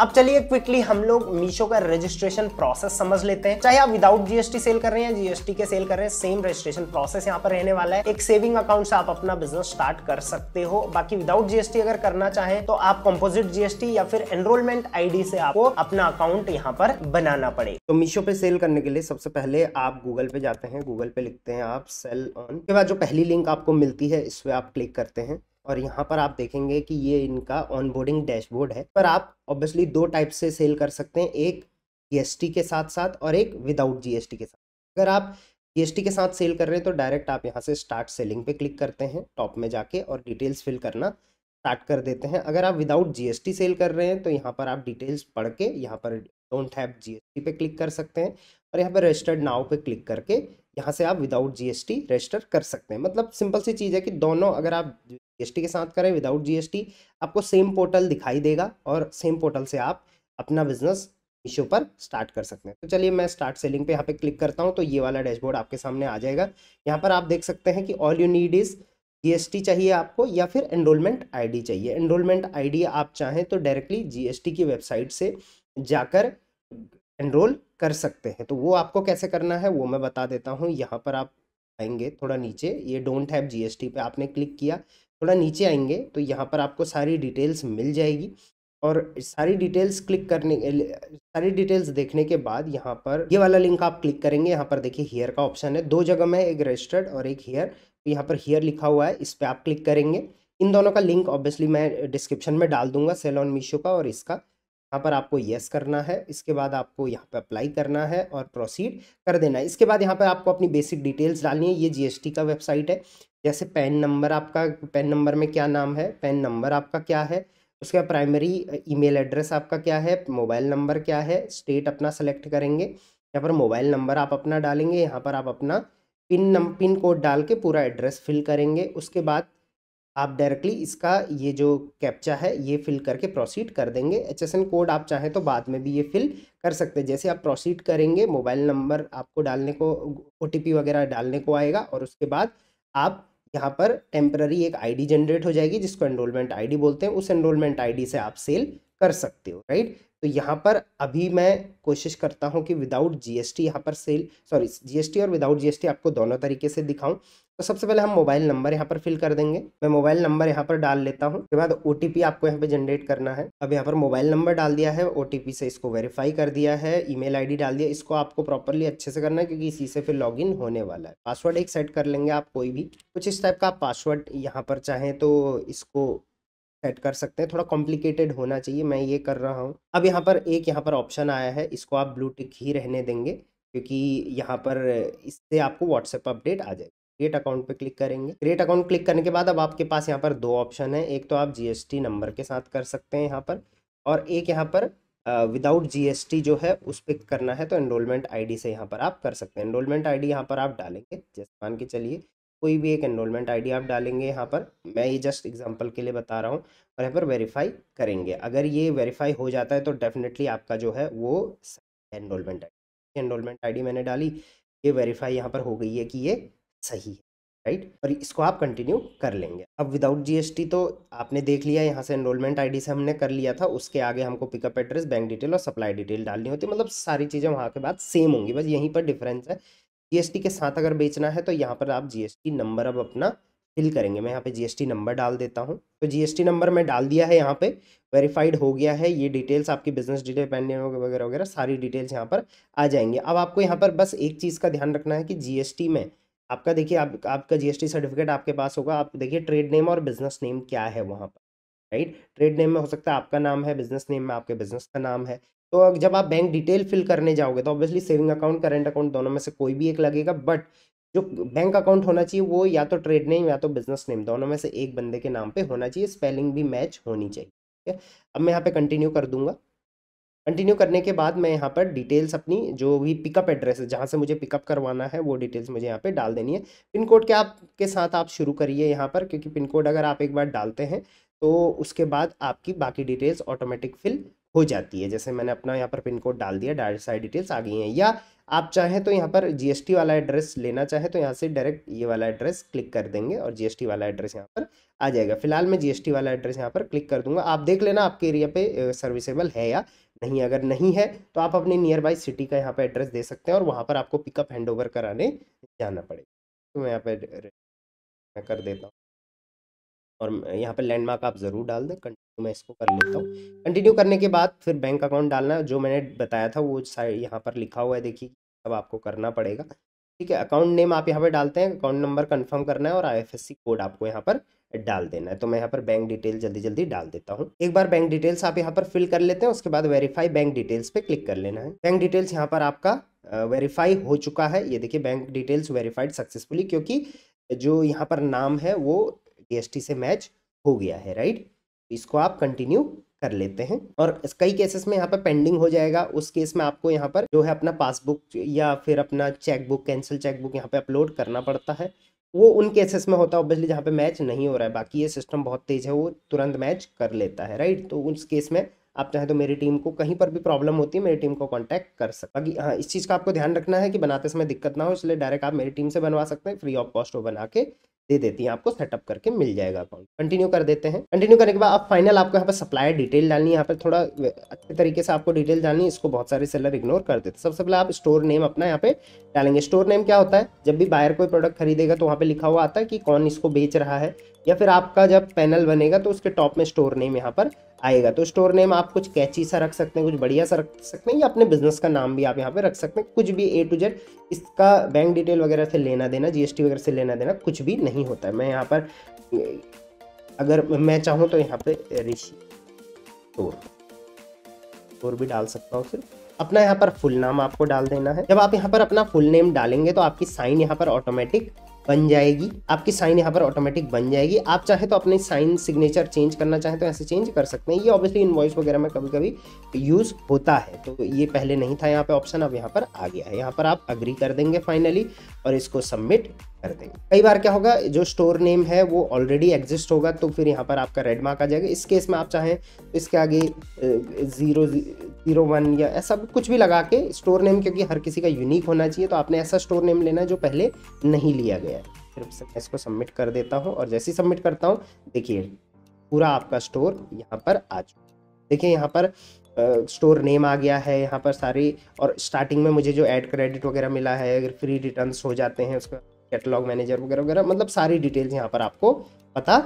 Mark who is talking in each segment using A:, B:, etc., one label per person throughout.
A: अब चलिए क्विकली हम लोग मीशो का रजिस्ट्रेशन प्रोसेस समझ लेते हैं चाहे आप विदाउट जीएसटी सेल कर रहे हैं जीएसटी के सेल कर रहे हैं सेम रजिस्ट्रेशन प्रोसेस यहाँ पर रहने वाला है एक सेविंग अकाउंट से आप अपना बिजनेस स्टार्ट कर सकते हो बाकी विदाउट जीएसटी अगर करना चाहें तो आप कंपोजिट जीएसटी या फिर एनरोलमेंट आईडी से आपको अपना अकाउंट यहाँ पर बनाना पड़े तो मीशो पे सेल करने के लिए सबसे पहले आप गूगल पे जाते हैं गूगल पे लिखते हैं आप सेल ऑन के बाद जो पहली लिंक आपको मिलती है इस पर आप क्लिक करते हैं और यहाँ पर आप देखेंगे कि ये इनका ऑनबोर्डिंग डैशबोर्ड है पर आप ऑब्वियसली दो टाइप से सेल कर सकते हैं एक जीएसटी के साथ साथ और एक विदाउट जीएसटी के साथ अगर आप जीएसटी के साथ सेल कर रहे हैं तो डायरेक्ट आप यहाँ से स्टार्ट सेलिंग पे क्लिक करते हैं टॉप में जाके और डिटेल्स फिल करना स्टार्ट कर देते हैं अगर आप विदाउट जी सेल कर रहे हैं तो यहाँ पर आप डिटेल्स पढ़ के यहाँ पर डोंट हैव जी पे क्लिक कर सकते हैं और यहाँ पर रजिस्टर्ड नाव पे क्लिक करके यहाँ से आप विदाउट जीएसटी रजिस्टर कर सकते हैं मतलब सिंपल सी चीज़ है कि दोनों अगर आप जीएसटी के साथ करें विदाउट जीएसटी आपको सेम पोर्टल दिखाई देगा और सेम पोर्टल से आप अपना बिजनेस मीशो पर स्टार्ट कर सकते हैं तो चलिए मैं स्टार्ट सेलिंग पे यहाँ पे क्लिक करता हूँ तो ये वाला डैशबोर्ड आपके सामने आ जाएगा यहाँ पर आप देख सकते हैं कि all you need is GST चाहिए आपको या फिर एनरोलमेंट आईडी चाहिए एनरोलमेंट आईडी आप चाहें तो डायरेक्टली जीएसटी की वेबसाइट से जाकर एनरोल कर सकते हैं तो वो आपको कैसे करना है वो मैं बता देता हूँ यहाँ पर आप आएंगे थोड़ा नीचे ये डोंट हैव जीएसटी पे आपने क्लिक किया थोड़ा नीचे आएंगे तो यहाँ पर आपको सारी डिटेल्स मिल जाएगी और सारी डिटेल्स क्लिक करने सारी डिटेल्स देखने के बाद यहाँ पर ये वाला लिंक आप क्लिक करेंगे यहाँ पर देखिए हेयर का ऑप्शन है दो जगह में एक रजिस्टर्ड और एक हेयर तो यहाँ पर हेयर लिखा हुआ है इस पर आप क्लिक करेंगे इन दोनों का लिंक ऑब्वियसली मैं डिस्क्रिप्शन में डाल दूंगा सेल ऑन मीशो का और इसका यहाँ पर आपको येस करना है इसके बाद आपको यहाँ पर अप्लाई करना है और प्रोसीड कर देना है इसके बाद यहाँ पर आपको अपनी बेसिक डिटेल्स डालनी है ये जी का वेबसाइट है जैसे पैन नंबर आपका पैन नंबर में क्या नाम है पैन नंबर आपका क्या है उसके बाद प्राइमरी ईमेल एड्रेस आपका क्या है मोबाइल नंबर क्या है स्टेट अपना सेलेक्ट करेंगे यहाँ पर मोबाइल नंबर आप अपना डालेंगे यहाँ पर आप अपना पिन नम पिन कोड डाल के पूरा एड्रेस फिल करेंगे उसके बाद आप डायरेक्टली इसका ये जो कैप्चा है ये फिल करके प्रोसीड कर देंगे एच कोड आप चाहें तो बाद में भी ये फिल कर सकते हैं जैसे आप प्रोसीड करेंगे मोबाइल नंबर आपको डालने को ओ वगैरह डालने को आएगा और उसके बाद आप यहाँ पर टेम्प्ररी एक आईडी जनरेट हो जाएगी जिसको एनरोलमेंट आईडी बोलते हैं उस एनरोलमेंट आईडी से आप सेल कर सकते हो राइट तो यहाँ पर अभी मैं कोशिश करता हूँ कि विदाउट जीएसटी यहाँ पर सेल सॉरी जीएसटी और विदाउट जीएसटी आपको दोनों तरीके से दिखाऊं तो सबसे पहले हम मोबाइल नंबर यहाँ पर फिल कर देंगे मैं मोबाइल नंबर यहाँ पर डाल लेता हूँ उसके बाद ओ आपको यहाँ पे जनरेट करना है अब यहाँ पर मोबाइल नंबर डाल दिया है ओ से इसको वेरीफाई कर दिया है ईमेल आईडी डाल दिया इसको आपको प्रॉपरली अच्छे से करना है क्योंकि इसी से फिर लॉग होने वाला है पासवर्ड एक सेट कर लेंगे आप कोई भी कुछ इस टाइप का पासवर्ड यहाँ पर चाहें तो इसको सेट कर सकते हैं थोड़ा कॉम्प्लिकेटेड होना चाहिए मैं ये कर रहा हूँ अब यहाँ पर एक यहाँ पर ऑप्शन आया है इसको आप ब्लूटिक ही रहने देंगे क्योंकि यहाँ पर इससे आपको व्हाट्सएप अपडेट आ जाएगा क्रिएट अकाउंट पे क्लिक करेंगे क्रिएट अकाउंट क्लिक करने के बाद अब आपके पास यहाँ पर दो ऑप्शन है एक तो आप जीएसटी नंबर के साथ कर सकते हैं यहाँ पर और एक यहाँ पर विदाउट जीएसटी जो है उस पर करना है तो एनरोलमेंट आईडी से यहाँ पर आप कर सकते हैं एनरोलमेंट आईडी यहाँ पर आप डालेंगे जैसे मान के चलिए कोई भी एक एनरोलमेंट आई आप डालेंगे यहाँ पर मैं ये जस्ट एग्जाम्पल के लिए बता रहा हूँ और यहाँ पर वेरीफाई करेंगे अगर ये वेरीफाई हो जाता है तो डेफिनेटली आपका जो है वो एनरोलमेंट आई एनरोलमेंट मैंने डाली ये वेरीफाई यहाँ पर हो गई है कि ये सही है राइट और इसको आप कंटिन्यू कर लेंगे अब विदाउट जीएसटी तो आपने देख लिया यहाँ से एनरोलमेंट आईडी से हमने कर लिया था उसके आगे हमको पिकअप एड्रेस बैंक डिटेल और सप्लाई डिटेल डालनी होती है मतलब सारी चीज़ें वहाँ के बाद सेम होंगी बस यहीं पर डिफरेंस है जीएसटी के साथ अगर बेचना है तो यहाँ पर आप जी नंबर अब अपना फिल करेंगे मैं यहाँ पे जीएसटी नंबर डाल देता हूँ तो जीएसटी नंबर मैं डाल दिया है यहाँ पे वेरीफाइड हो गया है ये डिटेल्स आपकी बिजनेस डिटेल पेंडिंग वगैरह वगैरह सारी डिटेल्स यहाँ पर आ जाएंगे अब आपको यहाँ पर बस एक चीज़ का ध्यान रखना है कि जीएसटी में आपका देखिए आप, आपका जीएसटी सर्टिफिकेट आपके पास होगा आप देखिए ट्रेड नेम और बिजनेस नेम क्या है वहाँ पर राइट ट्रेड नेम में हो सकता है आपका नाम है बिजनेस नेम में आपके बिजनेस का नाम है तो जब आप बैंक डिटेल फिल करने जाओगे तो obviously saving account current account दोनों में से कोई भी एक लगेगा बट जो बैंक अकाउंट होना चाहिए वो या तो ट्रेड नेम या तो बिजनेस नेम दोनों में से एक बंदे के नाम पे होना चाहिए स्पेलिंग भी मैच होनी चाहिए ठीक है अब मैं यहाँ पे कंटिन्यू कर दूंगा कंटिन्यू करने के बाद मैं यहाँ पर डिटेल्स अपनी जो भी पिकअप एड्रेस है जहाँ से मुझे पिकअप करवाना है वो डिटेल्स मुझे यहाँ पे डाल देनी है पिन कोड के आप के साथ आप शुरू करिए यहाँ पर क्योंकि पिन कोड अगर आप एक बार डालते हैं तो उसके बाद आपकी बाकी डिटेल्स ऑटोमेटिक फिल हो जाती है जैसे मैंने अपना यहाँ पर पिन कोड डाल दिया डायरेक्ट सारी डिटेल्स आ गई हैं या आप चाहें तो यहाँ पर जीएसटी वाला एड्रेस लेना चाहें तो यहाँ से डायरेक्ट ये वाला एड्रेस क्लिक कर देंगे और जीएसटी वाला एड्रेस यहाँ पर आ जाएगा फिलहाल मैं जीएसटी वाला एड्रेस यहाँ पर क्लिक कर दूंगा आप देख लेना आपके एरिया पे सर्विसेबल है या नहीं अगर नहीं है तो आप अपने नियर बाई सिटी का यहाँ पर एड्रेस दे सकते हैं और वहाँ पर आपको पिकअप हैंड ओवर कराने जाना पड़ेगा तो मैं यहाँ पर मैं कर देता हूँ और यहाँ पर लैंडमार्क आप ज़रूर डाल दें तो मैं इसको कर लेता हूँ कंटिन्यू करने के बाद फिर बैंक अकाउंट डालना जो मैंने बताया था वो साइड यहाँ पर लिखा हुआ है देखिए अब आपको करना पड़ेगा ठीक है अकाउंट नेम आप यहाँ पर डालते हैं अकाउंट नंबर कंफर्म करना है और आईएफएससी कोड आपको यहाँ पर डाल देना है तो मैं यहाँ पर बैंक डिटेल जल्दी जल्दी डाल देता हूँ एक बार बैंक डिटेल्स आप यहाँ पर फिल कर लेते हैं उसके बाद वेरीफाई बैंक डिटेल्स पे क्लिक कर लेना है बैंक डिटेल्स यहाँ पर आपका वेरीफाई हो चुका है ये देखिए बैंक डिटेल्स वेरीफाइड सक्सेसफुली क्योंकि जो यहाँ पर नाम है वो जी से मैच हो गया है राइट इसको आप कंटिन्यू कर लेते हैं और कई केसेस में यहाँ पर पेंडिंग हो जाएगा उस केस में आपको यहाँ पर जो है अपना पासबुक या फिर अपना चेकबुक कैंसिल चेकबुक यहाँ पर अपलोड करना पड़ता है वो उन केसेस में होता है ऑब्वियसली जहाँ पे मैच नहीं हो रहा है बाकी ये सिस्टम बहुत तेज है वो तुरंत मैच कर लेता है राइट तो उस केस में आप चाहे तो मेरी टीम को कहीं पर भी प्रॉब्लम होती है मेरी टीम को कांटेक्ट कर सकते बाकी हाँ इस चीज़ का आपको ध्यान रखना है कि बनाते समय दिक्कत ना हो इसलिए डायरेक्ट आप मेरी टीम से बनवा सकते हैं फ्री ऑफ कॉस्ट वो बना के दे देती है आपको सेटअप करके मिल जाएगा अकाउंट कंटिन्यू कर देते हैं कंटिन्यू करने के बाद आप फाइनल आपको यहाँ पर सप्लायर डिटेल डालनी है यहाँ पर थोड़ा अच्छे तरीके से आपको डिटेल डालनी इसको बहुत सारे सेलर इग्नोर कर देते हैं सबसे पहले आप स्टोर नेम अपना यहाँ पे डालेंगे स्टोर नेम क्या होता है जब भी बायर कोई प्रोडक्ट खरीदेगा तो वहाँ पर लिखा हुआ आता है कि कौन इसको बेच रहा है या फिर आपका जब पैनल बनेगा तो उसके टॉप में स्टोर नेम यहाँ पर आएगा तो स्टोर नेम आप कुछ कैची सा रख सकते हैं कुछ बढ़िया सा रख सकते हैं या अपने बिजनेस का नाम भी आप यहाँ पे रख सकते हैं कुछ भी ए टू जेड इसका बैंक डिटेल वगैरह से लेना देना जीएसटी वगैरह से लेना देना कुछ भी नहीं होता है मैं यहाँ पर अगर मैं चाहूँ तो यहाँ पे ऋषि स्टोर स्टोर भी डाल सकता हूँ सिर्फ अपना यहाँ पर फुल नाम आपको डाल देना है जब आप यहाँ पर अपना फुल नेम डालेंगे तो आपकी साइन यहाँ पर ऑटोमेटिक बन जाएगी आपकी साइन यहाँ पर ऑटोमेटिक बन जाएगी आप चाहे तो अपने साइन सिग्नेचर चेंज करना चाहें तो ऐसे चेंज कर सकते हैं ये ऑब्वियसली इन्वॉइस वगैरह में कभी कभी यूज़ होता है तो ये पहले नहीं था यहाँ पे ऑप्शन अब यहाँ पर आ गया है यहाँ पर आप अग्री कर देंगे फाइनली और इसको सबमिट कर देंगे कई बार क्या होगा जो स्टोर नेम है वो ऑलरेडी एग्जिस्ट होगा तो फिर यहाँ पर आपका रेड मार्क आ जाएगा इस केस में आप चाहें तो इसके आगे ज़ीरो जीरो वन या ऐसा कुछ भी लगा के स्टोर नेम क्योंकि हर किसी का यूनिक होना चाहिए तो आपने ऐसा स्टोर नेम लेना जो पहले नहीं लिया गया गया है फिर इसको सबमिट कर देता हूँ और जैसे ही सबमिट करता हूँ देखिए पूरा आपका स्टोर यहाँ पर आ चुका देखिए यहाँ पर स्टोर नेम आ गया है यहाँ पर सारी और स्टार्टिंग में मुझे जो एड क्रेडिट वगैरह मिला है अगर फ्री रिटर्न हो जाते हैं उसका कैटलॉग मैनेजर वगैरह वगैरह मतलब सारी डिटेल्स यहाँ पर आपको पता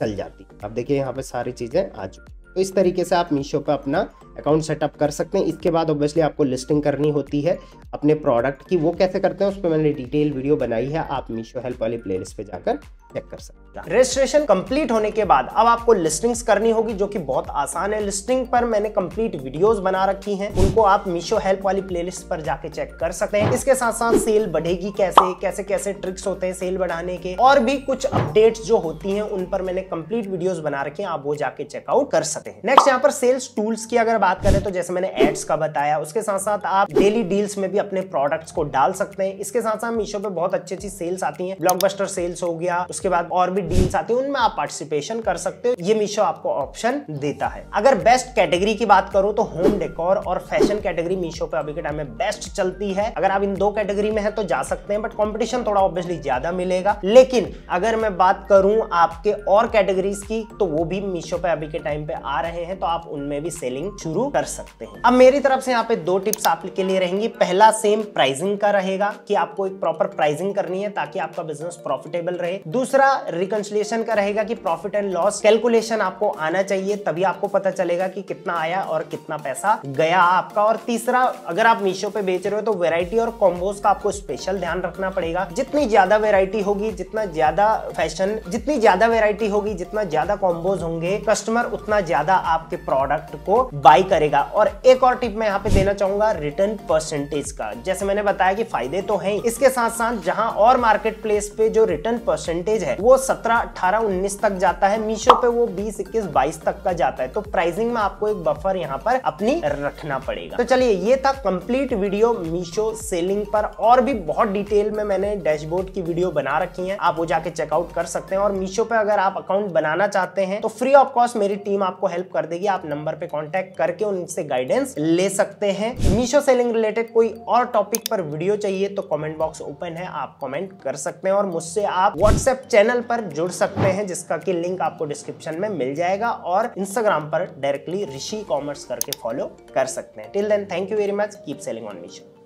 A: चल जाती है अब देखिए यहाँ पर सारी चीज़ें आ चुकी तो इस तरीके से आप मीशो पर अपना अकाउंट सेटअप कर सकते हैं इसके बाद ऑब्वियसली आपको लिस्टिंग करनी होती है अपने प्रोडक्ट की वो कैसे करते हैं उस पर मैंने डिटेल वीडियो बनाई है आप मीशो हेल्प वाली प्लेलिस्ट पे जाकर चेक कर सकते हैं रजिस्ट्रेशन कंप्लीट होने के बाद अब आपको लिस्टिंग्स करनी होगी जो कि बहुत आसान है लिस्टिंग पर मैंने कंप्लीट वीडियोस बना रखी हैं उनको आप मीशो हेल्प वाली प्लेलिस्ट पर जाके चेक कर सकते हैं इसके साथ साथ सेल बढ़ेगी कैसे कैसे कैसे ट्रिक्स होते हैं सेल बढ़ाने के और भी कुछ अपडेट जो होती है उन पर मैंने कंप्लीट वीडियोज बना रखी है आप वो जाके चेकआउट कर सकते हैं नेक्स्ट यहाँ पर सेल्स टूल्स की अगर बात करें तो जैसे मैंने एड्स का बताया उसके साथ साथ आप डेली डील्स में भी अपने प्रोडक्ट्स को डाल सकते हैं इसके साथ साथ मीशो पे बहुत अच्छी अच्छी सेल्स आती है ब्लॉक सेल्स हो गया उसके बाद और भी डील्स आती है उनमें आप पार्टिसिपेशन कर सकते हो ये मीशो आपको ऑप्शन देता है अगर बेस्ट कैटेगरी की बात करो तो होम डेकोर और फैशन कैटेगरी मीशो पे अभी के टाइम में बेस्ट चलती है अगर आप इन दो कैटेगरी में है तो जा सकते हैं बट कॉम्पिटिशन थोड़ा ऑब्वियसली ज्यादा मिलेगा लेकिन अगर मैं बात करूं आपके और कैटेगरीज की तो वो भी मीशो पे अभी के टाइम पे आ रहे हैं तो आप उनमें भी सेलिंग शुरू कर सकते हैं अब मेरी तरफ से यहाँ पे दो टिप्स आपके लिए रहेंगी पहला सेम प्राइसिंग का रहेगा कि आपको एक प्रॉपर प्राइसिंग करनी है ताकि आपका बिजनेस प्रॉफिटेबल रहे दूसरा दूसरा रिकंसलेशन का रहेगा कि प्रॉफिट एंड लॉस कैलकुलेशन आपको आना चाहिए तभी आपको पता चलेगा कि कितना आया और कितना पैसा गया आपका और तीसरा अगर आप मीशो पे बेच रहे हो तो वेरायटी और कॉम्बोज का आपको स्पेशल ध्यान रखना पड़ेगा जितनी ज्यादा वेरायटी होगी जितना ज्यादा फैशन जितनी ज्यादा वेरायटी होगी जितना ज्यादा कॉम्बोज होंगे कस्टमर उतना ज्यादा आपके प्रोडक्ट को बाई करेगा और एक और टिप मैं यहाँ पे देना चाहूंगा रिटर्न परसेंटेज का जैसे मैंने बताया कि फायदे तो है इसके साथ साथ जहां और मार्केट प्लेस पे जो रिटर्न परसेंटेज पैकेज है वो सत्रह अठारह उन्नीस तक जाता है मीशो पे वो बीस इक्कीस बाईस तक का जाता है तो प्राइसिंग में आपको एक बफर यहाँ पर अपनी रखना पड़ेगा तो चलिए ये था कंप्लीट वीडियो मीशो सेलिंग पर और भी बहुत डिटेल में मैंने डैशबोर्ड की वीडियो बना रखी है आप वो जाके चेकआउट कर सकते हैं और मीशो पे अगर आप अकाउंट बनाना चाहते हैं तो फ्री ऑफ कॉस्ट मेरी टीम आपको हेल्प कर देगी आप नंबर पे कॉन्टेक्ट करके उनसे गाइडेंस ले सकते हैं मीशो सेलिंग रिलेटेड कोई और टॉपिक पर वीडियो चाहिए तो कॉमेंट बॉक्स ओपन है आप कॉमेंट कर सकते हैं और मुझसे आप व्हाट्सएप चैनल पर जुड़ सकते हैं जिसका कि लिंक आपको डिस्क्रिप्शन में मिल जाएगा और इंस्टाग्राम पर डायरेक्टली ऋषि कॉमर्स करके फॉलो कर सकते हैं till then thank you very much keep selling on mission